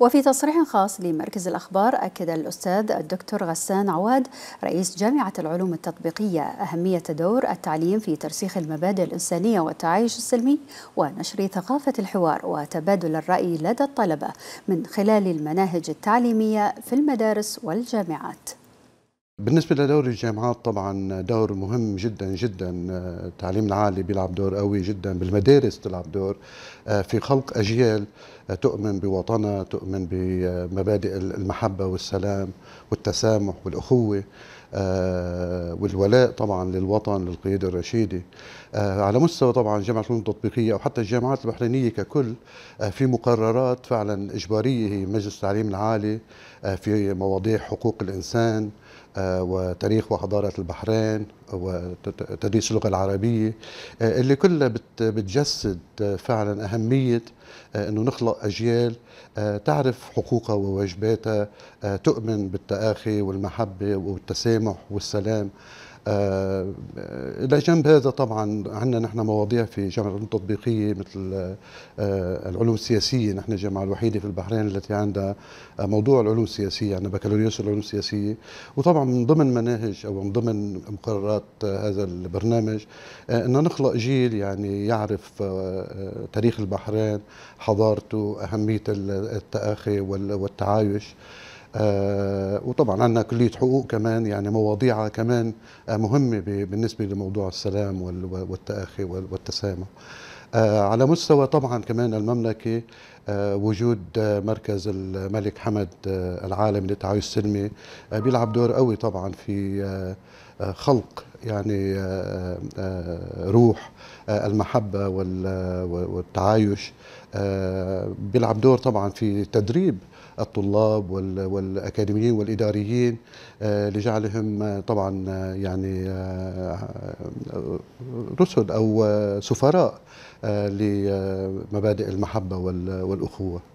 وفي تصريح خاص لمركز الأخبار أكد الأستاذ الدكتور غسان عواد رئيس جامعة العلوم التطبيقية أهمية دور التعليم في ترسيخ المبادئ الإنسانية والتعايش السلمي ونشر ثقافة الحوار وتبادل الرأي لدى الطلبة من خلال المناهج التعليمية في المدارس والجامعات بالنسبة لدور الجامعات طبعا دور مهم جدا جدا آه، التعليم العالي بيلعب دور قوي جدا بالمدارس تلعب دور آه، في خلق أجيال آه، تؤمن بوطنها تؤمن بمبادئ المحبة والسلام والتسامح والأخوة والولاء طبعا للوطن للقيادة الرشيدة على مستوى طبعا جامعة العلوم التطبيقية أو حتى الجامعات البحرينية ككل في مقررات فعلا إجبارية هي مجلس التعليم العالي في مواضيع حقوق الإنسان آه، وتاريخ وحضارة البحرين وتدريس اللغة العربية آه، اللي كلها بتجسد آه، فعلا أهمية أنه نخلق أجيال تعرف حقوقها وواجباتها تؤمن بالتآخي والمحبة والتسامح والسلام آه، آه، الى جنب هذا طبعا عندنا نحن مواضيع في جامعه العلوم التطبيقيه مثل آه، العلوم السياسيه نحن الجامعه الوحيده في البحرين التي عندها موضوع العلوم السياسيه عندنا بكالوريوس العلوم السياسيه وطبعا من ضمن مناهج او من ضمن مقررات هذا البرنامج ان نخلق جيل يعني يعرف تاريخ البحرين حضارته اهميه التاخي والتعايش آه، وطبعا عندنا كلية حقوق كمان يعني مواضيعها كمان مهمة بالنسبة لموضوع السلام والتأخي والتسامح آه، على مستوى طبعا كمان المملكة آه، وجود مركز الملك حمد العالمي للتعايش السلمي بيلعب دور قوي طبعا في خلق يعني روح المحبة والتعايش بيلعب دور طبعا في تدريب الطلاب والاكاديميين والاداريين آه، لجعلهم آه، طبعا آه، يعني رسل او سفراء لمبادئ المحبه والاخوه